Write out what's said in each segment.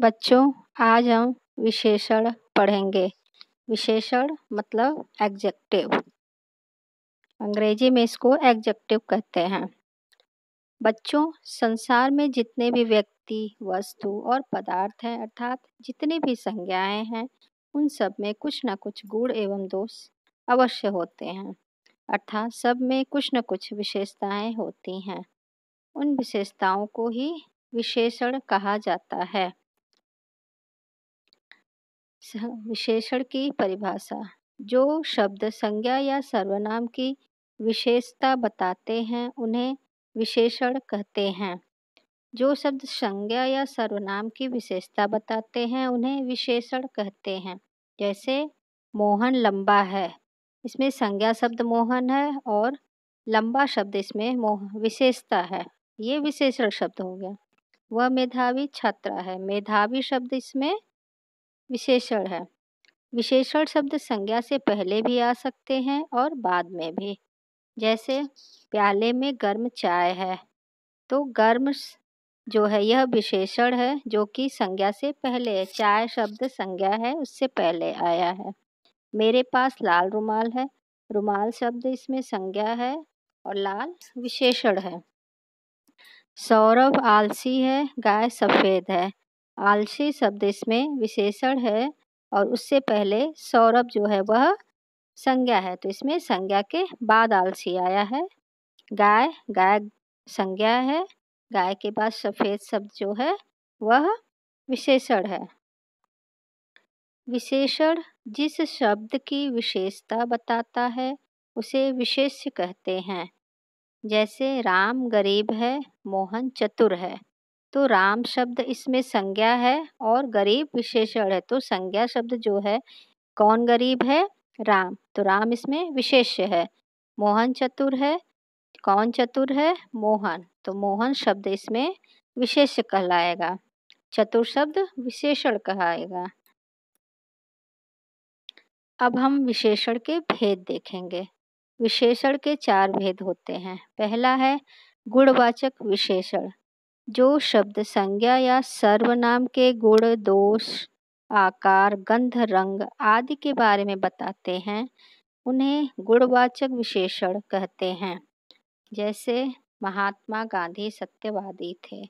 बच्चों आज हम विशेषण पढ़ेंगे विशेषण मतलब एग्जेक्टिव अंग्रेजी में इसको एग्जेक्टिव कहते हैं बच्चों संसार में जितने भी व्यक्ति वस्तु और पदार्थ हैं अर्थात जितनी भी संज्ञाएं हैं उन सब में कुछ ना कुछ गुण एवं दोष अवश्य होते हैं अर्थात सब में कुछ न कुछ विशेषताएं होती हैं उन विशेषताओं को ही विशेषण कहा जाता है विशेषण की परिभाषा जो शब्द संज्ञा या सर्वनाम की विशेषता बताते हैं उन्हें विशेषण कहते हैं जो शब्द संज्ञा या सर्वनाम की विशेषता बताते हैं उन्हें विशेषण कहते हैं जैसे मोहन लंबा है इसमें संज्ञा शब्द मोहन है और लंबा शब्द इसमें मोह विशेषता है ये विशेषण शब्द हो गया वह मेधावी छात्रा है मेधावी शब्द इसमें विशेषण है विशेषण शब्द संज्ञा से पहले भी आ सकते हैं और बाद में भी जैसे प्याले में गर्म चाय है तो गर्म जो है यह विशेषण है जो कि संज्ञा से पहले है चाय शब्द संज्ञा है उससे पहले आया है मेरे पास लाल रुमाल है रुमाल शब्द इसमें संज्ञा है और लाल विशेषण है सौरभ आलसी है गाय सफ़ेद है आलसी शब्द इसमें विशेषण है और उससे पहले सौरभ जो है वह संज्ञा है तो इसमें संज्ञा के बाद आलसी आया है गाय गाय संज्ञा है गाय के बाद सफ़ेद शब्द जो है वह विशेषण है विशेषण जिस शब्द की विशेषता बताता है उसे विशेष्य कहते हैं जैसे राम गरीब है मोहन चतुर है तो राम शब्द इसमें संज्ञा है और गरीब विशेषण है तो संज्ञा शब्द जो है कौन गरीब है राम तो राम इसमें विशेष है मोहन चतुर है कौन चतुर है मोहन तो मोहन शब्द इसमें विशेष कहलाएगा चतुर शब्द विशेषण कहलाएगा अब हम विशेषण के भेद देखेंगे विशेषण के चार भेद होते हैं पहला है गुणवाचक विशेषण जो शब्द संज्ञा या सर्वनाम के गुण दोष आकार गंध रंग आदि के बारे में बताते हैं उन्हें गुणवाचक विशेषण कहते हैं जैसे महात्मा गांधी सत्यवादी थे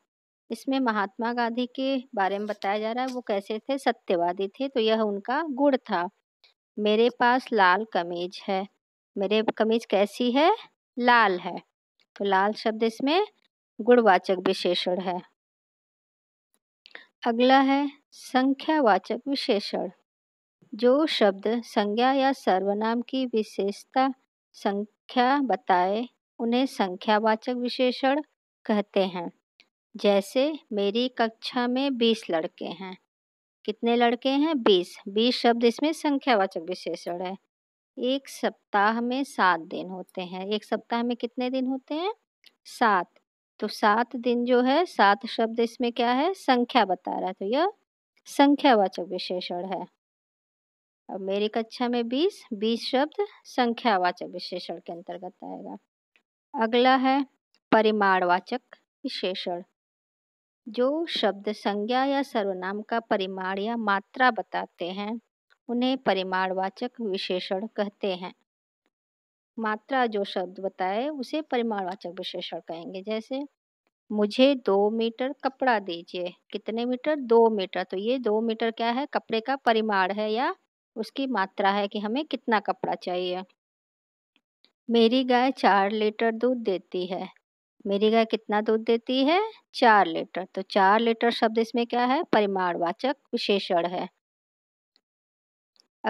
इसमें महात्मा गांधी के बारे में बताया जा रहा है वो कैसे थे सत्यवादी थे तो यह उनका गुण था मेरे पास लाल कमीज है मेरे कमीज कैसी है लाल है तो लाल शब्द इसमें गुणवाचक विशेषण है अगला है संख्यावाचक विशेषण जो शब्द संज्ञा या सर्वनाम की विशेषता संख्या बताए उन्हें संख्यावाचक विशेषण कहते हैं जैसे मेरी कक्षा में बीस लड़के हैं कितने लड़के हैं बीस बीस शब्द इसमें संख्यावाचक विशेषण है एक सप्ताह में सात दिन होते हैं एक सप्ताह में कितने दिन होते हैं सात तो सात दिन जो है सात शब्द इसमें क्या है संख्या बता रहा है तो यह संख्यावाचक विशेषण है अब मेरी कक्षा में बीस बीस शब्द संख्यावाचक विशेषण के अंतर्गत आएगा अगला है परिमाणवाचक विशेषण जो शब्द संज्ञा या सर्वनाम का परिमाण या मात्रा बताते हैं उन्हें परिमाणवाचक विशेषण कहते हैं मात्रा जो शब्द बताए उसे परिमाणवाचक विशेषण कहेंगे जैसे मुझे दो मीटर कपड़ा दीजिए कितने मीटर दो मीटर तो ये दो मीटर क्या है कपड़े का परिमाण है या उसकी मात्रा है कि हमें कितना कपड़ा चाहिए मेरी गाय चार लीटर दूध देती है मेरी गाय कितना दूध देती है चार लीटर तो चार लीटर शब्द इसमें क्या है परिमाणवाचक विशेषण है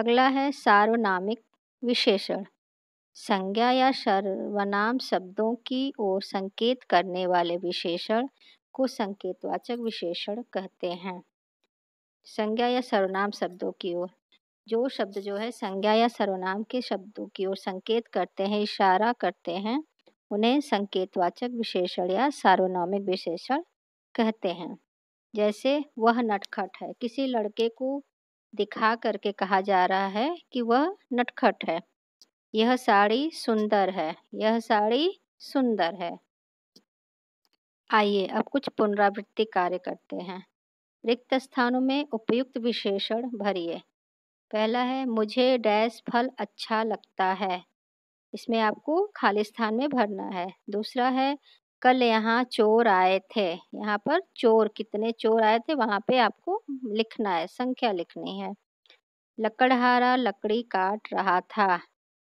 अगला है सार्वनामिक विशेषण संज्ञा या सर्वनाम शब्दों की ओर संकेत करने वाले विशेषण को संकेतवाचक विशेषण कहते हैं संज्ञा या सर्वनाम शब्दों की ओर जो शब्द जो है संज्ञा या सर्वनाम के शब्दों की ओर संकेत करते हैं इशारा करते हैं उन्हें संकेतवाचक विशेषण या सार्वनामिक विशेषण कहते हैं जैसे वह नटखट है किसी लड़के को दिखा करके कहा जा रहा है कि वह नटखट है यह साड़ी सुंदर है यह साड़ी सुंदर है आइए अब कुछ पुनरावृत्ति कार्य करते हैं रिक्त स्थानों में उपयुक्त विशेषण भरिए पहला है मुझे डैश फल अच्छा लगता है इसमें आपको खाली स्थान में भरना है दूसरा है कल यहाँ चोर आए थे यहाँ पर चोर कितने चोर आए थे वहाँ पे आपको लिखना है संख्या लिखनी है लकड़हारा लकड़ी काट रहा था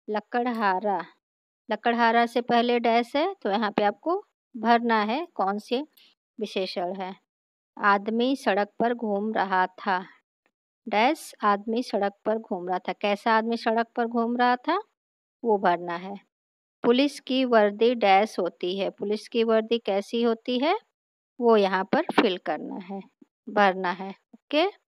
लकड़हारा लकड़हारा से पहले डैश है तो यहाँ पे आपको भरना है कौन से विशेषण है आदमी सड़क पर घूम रहा था डैश आदमी सड़क पर घूम रहा था कैसा आदमी सड़क पर घूम रहा था वो भरना है पुलिस की वर्दी डैश होती है पुलिस की वर्दी कैसी होती है वो यहाँ पर फिल करना है भरना है ओके okay?